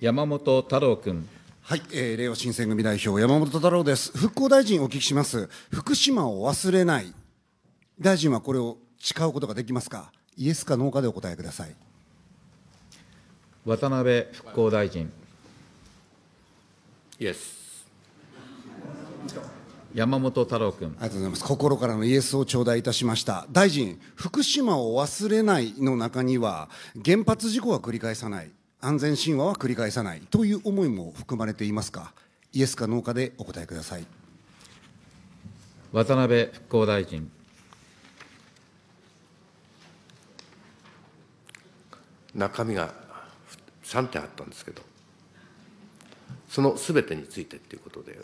山本太郎君。はい、えー、令和新選組代表山本太郎です。復興大臣お聞きします。福島を忘れない。大臣はこれを誓うことができますか。イエスかノーかでお答えください。渡辺復興大臣。イエス。山本太郎君。ありがとうございます。心からのイエスを頂戴いたしました。大臣、福島を忘れないの中には、原発事故は繰り返さない。安全神話は繰り返さないという思いも含まれていますか、イエスかノーかでお答えください。渡辺復興大臣。中身が3点あったんですけど、そのすべてについてということで、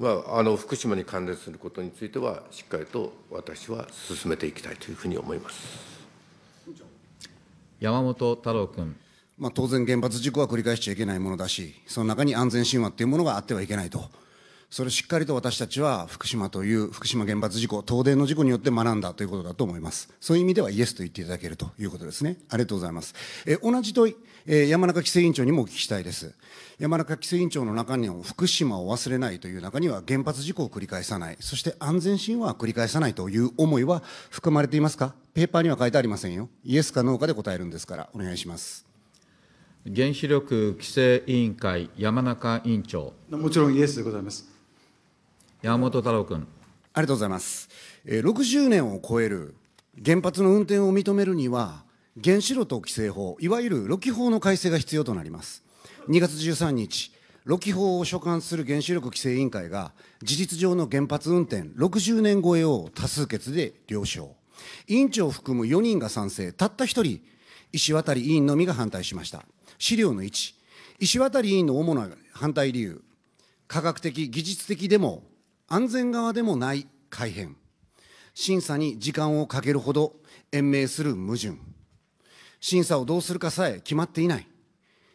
まあ、あの福島に関連することについては、しっかりと私は進めていきたいというふうに思います。山本太郎君。まあ、当然、原発事故は繰り返しちゃいけないものだし、その中に安全神話っていうものがあってはいけないと。それしっかりと私たちは福島という福島原発事故、東電の事故によって学んだということだと思います。そういう意味ではイエスと言っていただけるということですね。ありがとうございます。え同じ問い、え山中規制委員長にもお聞きしたいです。山中規制委員長の中には福島を忘れないという中には原発事故を繰り返さない、そして安全神話は繰り返さないという思いは含まれていますかペーパーには書いてありませんよ。イエスかノーかで答えるんですから、お願いします。原子力規制委員会、山中委員長。もちろんイエスでございます。山本太郎君。ありがとうございます。え60年を超える原発の運転を認めるには、原子炉と規制法、いわゆるロキ法の改正が必要となります。2月13日、ロキ法を所管する原子力規制委員会が、事実上の原発運転60年超えを多数決で了承。委員長を含む4人が賛成、たった1人、石渡委員のみが反対しました。資料の1、石渡委員の主な反対理由、科学的、技術的でも安全側でもない改変、審査に時間をかけるほど延命する矛盾、審査をどうするかさえ決まっていない、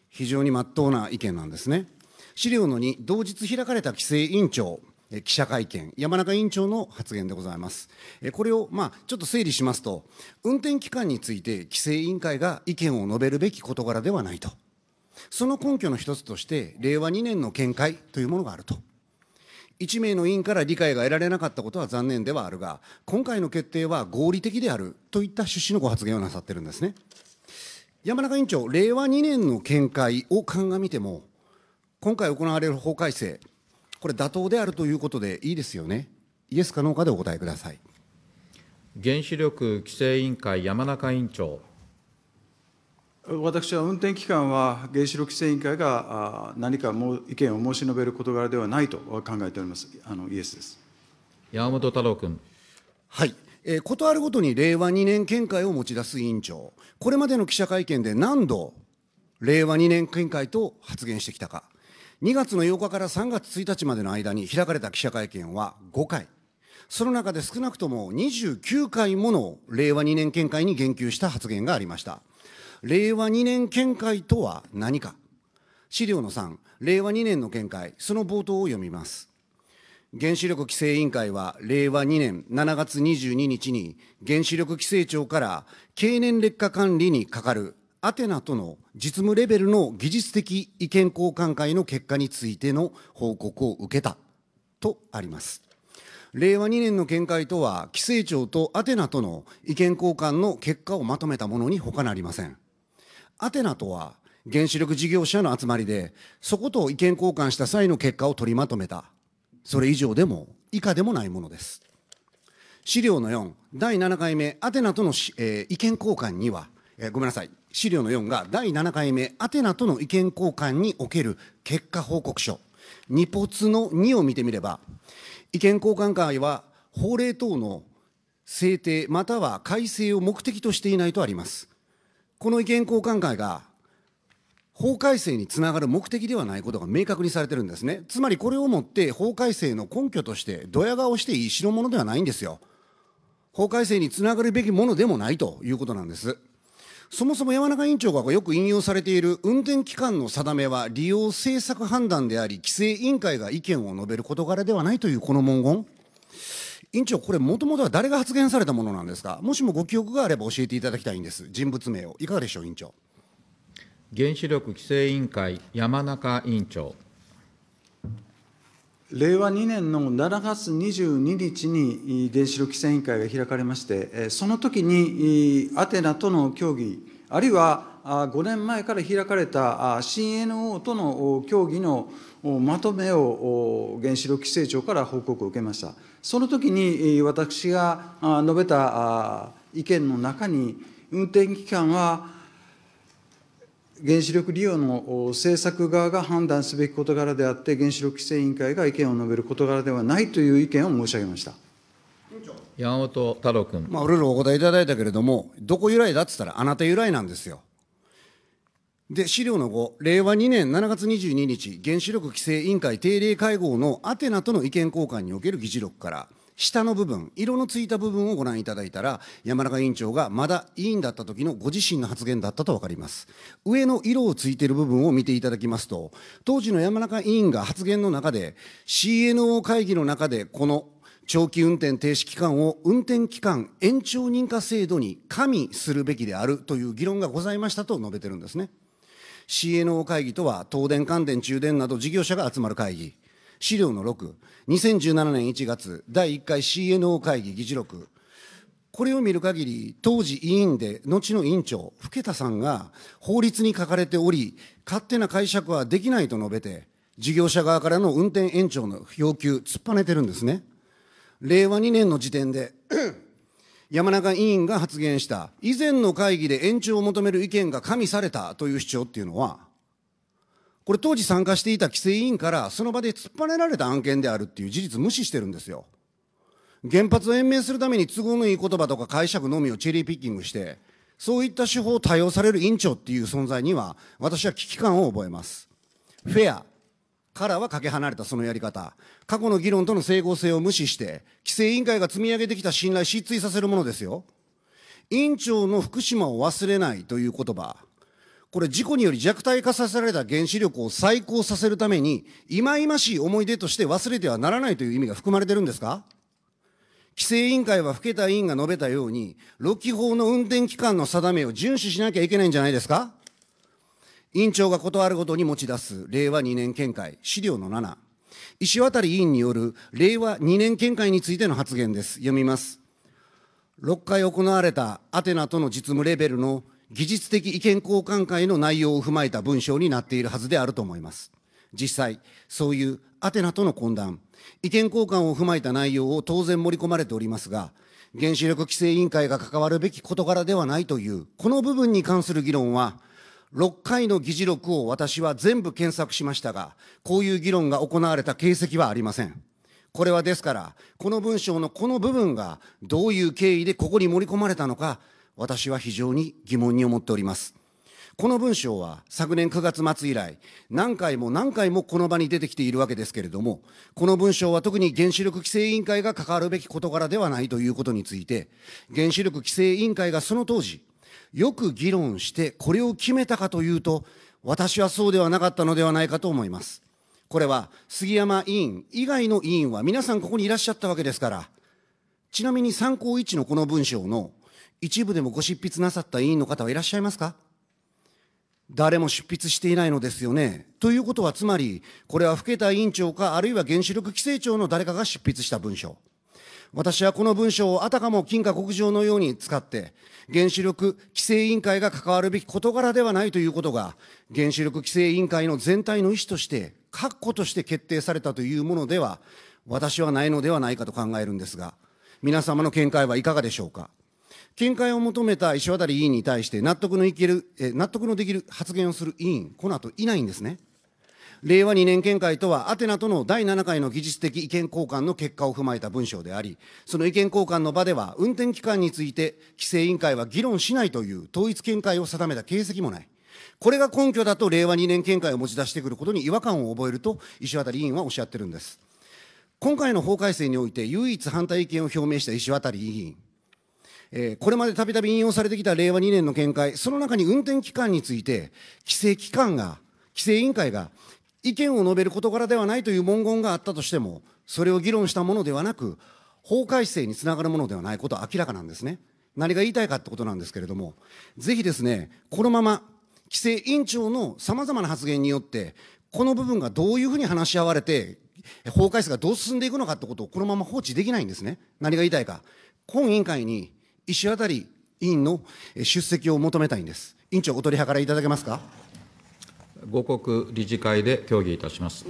非常にまっとうな意見なんですね。資料の2、同日開かれた規制委員長、記者会見、山中委員長の発言でございます。これを、まあ、ちょっと整理しますと、運転期間について規制委員会が意見を述べるべき事柄ではないと。その根拠の一つとして、令和2年の見解というものがあると。1名の委員から理解が得られなかったことは残念ではあるが、今回の決定は合理的であるといった趣旨のご発言をなさってるんですね。山中委員長、令和2年の見解を鑑みても、今回行われる法改正、これ、妥当であるということでいいですよね。イエスかノーかでお答えください。原子力規制委員会山中委員長私は運転期間は原子力規制委員会が何かも意見を申し述べる事柄ではないと考えております。あのイエスです。山本太郎君。はい。えー、ことあるごとに令和2年見解を持ち出す委員長、これまでの記者会見で何度、令和2年見解と発言してきたか、2月の8日から3月1日までの間に開かれた記者会見は5回、その中で少なくとも29回もの令和2年見解に言及した発言がありました。令和2年見解とは何か。資料の3、令和2年の見解、その冒頭を読みます。原子力規制委員会は令和2年7月22日に原子力規制庁から経年劣化管理に係るアテナとの実務レベルの技術的意見交換会の結果についての報告を受けたとあります。令和2年の見解とは規制庁とアテナとの意見交換の結果をまとめたものに他なりません。アテナとは原子力事業者の集まりで、そこと意見交換した際の結果を取りまとめた、それ以上でも以下でもないものです。資料の4、第7回目、アテナとの、えー、意見交換には、えー、ごめんなさい、資料の4が第7回目、アテナとの意見交換における結果報告書、二ツの2を見てみれば、意見交換会は法令等の制定または改正を目的としていないとあります。この意見交換会が法改正につながる目的ではないことが明確にされてるんですね。つまりこれをもって法改正の根拠としてドヤ顔していい代物ではないんですよ。法改正につながるべきものでもないということなんです。そもそも山中委員長がよく引用されている運転期間の定めは利用政策判断であり、規制委員会が意見を述べる事柄ではないというこの文言。院長、これ、もともとは誰が発言されたものなんですか、もしもご記憶があれば教えていただきたいんです、人物名を、いかがでしょう、院長。原子力規制委員会、山中委員長。令和2年の7月22日に原子力規制委員会が開かれまして、その時にアテナとの協議、あるいは5年前から開かれた CNO との協議のまとめを原子力規制庁から報告を受けました。その時に私が述べた意見の中に、運転期間は原子力利用の政策側が判断すべき事柄であって、原子力規制委員会が意見を述べる事柄ではないという意見を申し上げました。山本太郎君。まあ、いろいろお答えいただいたけれども、どこ由来だって言ったら、あなた由来なんですよ。で資料の5、令和2年7月22日、原子力規制委員会定例会合のアテナとの意見交換における議事録から、下の部分、色のついた部分をご覧いただいたら、山中委員長がまだ委員だった時のご自身の発言だったと分かります。上の色をついている部分を見ていただきますと、当時の山中委員が発言の中で、CNO 会議の中で、この長期運転停止期間を運転期間延長認可制度に加味するべきであるという議論がございましたと述べてるんですね。CNO 会議とは、東電、関電、中電など事業者が集まる会議。資料の6、2017年1月、第1回 CNO 会議議事録。これを見る限り、当時委員で、後の委員長、福田さんが法律に書かれており、勝手な解釈はできないと述べて、事業者側からの運転延長の要求、突っぱねてるんですね。令和2年の時点で山中委員が発言した以前の会議で延長を求める意見が加味されたという主張っていうのは、これ当時参加していた規制委員からその場で突っぱねられた案件であるっていう事実無視してるんですよ。原発を延命するために都合のいい言葉とか解釈のみをチェリーピッキングして、そういった手法を多用される委員長っていう存在には、私は危機感を覚えます。フェア、からはかけ離れたそのやり方、過去の議論との整合性を無視して、規制委員会が積み上げてきた信頼、失墜させるものですよ。委員長の福島を忘れないという言葉、これ事故により弱体化させられた原子力を再興させるために、忌々しい思い出として忘れてはならないという意味が含まれてるんですか規制委員会は更田委員が述べたように、6基法の運転期間の定めを遵守しなきゃいけないんじゃないですか委員長が断るごとに持ち出す令和2年見解、資料の7、石渡委員による令和2年見解についての発言です。読みます。6回行われたアテナとの実務レベルの技術的意見交換会の内容を踏まえた文章になっているはずであると思います。実際、そういうアテナとの懇談、意見交換を踏まえた内容を当然盛り込まれておりますが、原子力規制委員会が関わるべき事柄ではないという、この部分に関する議論は、6回の議事録を私は全部検索しましたが、こういう議論が行われた形跡はありません。これはですから、この文章のこの部分がどういう経緯でここに盛り込まれたのか、私は非常に疑問に思っております。この文章は昨年9月末以来、何回も何回もこの場に出てきているわけですけれども、この文章は特に原子力規制委員会が関わるべき事柄ではないということについて、原子力規制委員会がその当時、よく議論してこれを決めたかというと、私はそうではなかったのではないかと思います。これは杉山委員以外の委員は皆さんここにいらっしゃったわけですから、ちなみに参考1のこの文章の一部でもご執筆なさった委員の方はいらっしゃいますか誰も執筆していないのですよね。ということはつまり、これは更田委員長か、あるいは原子力規制庁の誰かが執筆した文章。私はこの文章をあたかも金貨国情のように使って、原子力規制委員会が関わるべき事柄ではないということが、原子力規制委員会の全体の意思として、確固として決定されたというものでは、私はないのではないかと考えるんですが、皆様の見解はいかがでしょうか。見解を求めた石渡委員に対して納得のいける、納得のできる発言をする委員、この後いないんですね。令和2年見解とは、アテナとの第7回の技術的意見交換の結果を踏まえた文章であり、その意見交換の場では、運転期間について規制委員会は議論しないという統一見解を定めた形跡もない。これが根拠だと令和2年見解を持ち出してくることに違和感を覚えると、石渡委員はおっしゃってるんです。今回の法改正において唯一反対意見を表明した石渡委員、えー、これまでたびたび引用されてきた令和2年の見解、その中に運転期間について、規制機関が、規制委員会が意見を述べる事柄ではないという文言があったとしても、それを議論したものではなく、法改正につながるものではないことは明らかなんですね。何が言いたいかってことなんですけれども、ぜひですね、このまま、規制委員長のさまざまな発言によって、この部分がどういうふうに話し合われて、法改正がどう進んでいくのかってことをこのまま放置できないんですね。何が言いたいか。今委員会に石渡委員の出席を求めたいんです。委員長、お取り計らいいただけますか。五国理事会で協議いたします。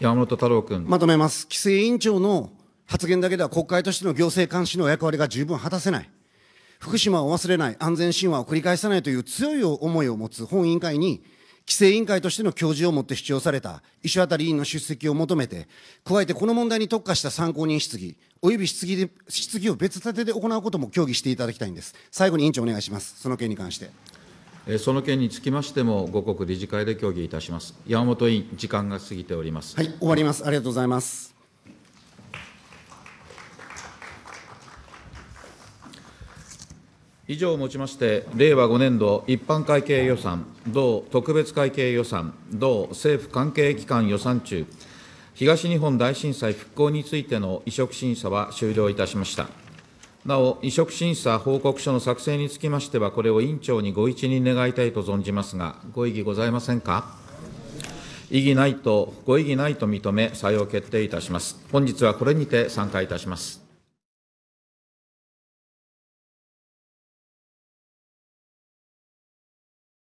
山本太郎君。まとめます。規制委員長の発言だけでは国会としての行政監視の役割が十分果たせない。福島を忘れない、安全神話を繰り返さないという強い思いを持つ本委員会に、規制委員会としての教授をもって主張された石渡委員の出席を求めて、加えてこの問題に特化した参考人質疑、および質疑で質疑を別立てで行うことも協議していただきたいんです。最後に委員長お願いします。その件に関して。その件につきましても、五国理事会で協議いたします。山本委員、時間が過ぎております。はい、終わります。ありがとうございます。以上をもちまして、令和5年度一般会計予算、同特別会計予算、同政府関係機関予算中、東日本大震災復興についての移植審査は終了いたしました。なお、移植審査報告書の作成につきましては、これを委員長にご一任願いたいと存じますが、ご異議ございませんか。異議ないと、ご異議ないと認め、採用決定いたします。本日はこれにて参加いたします。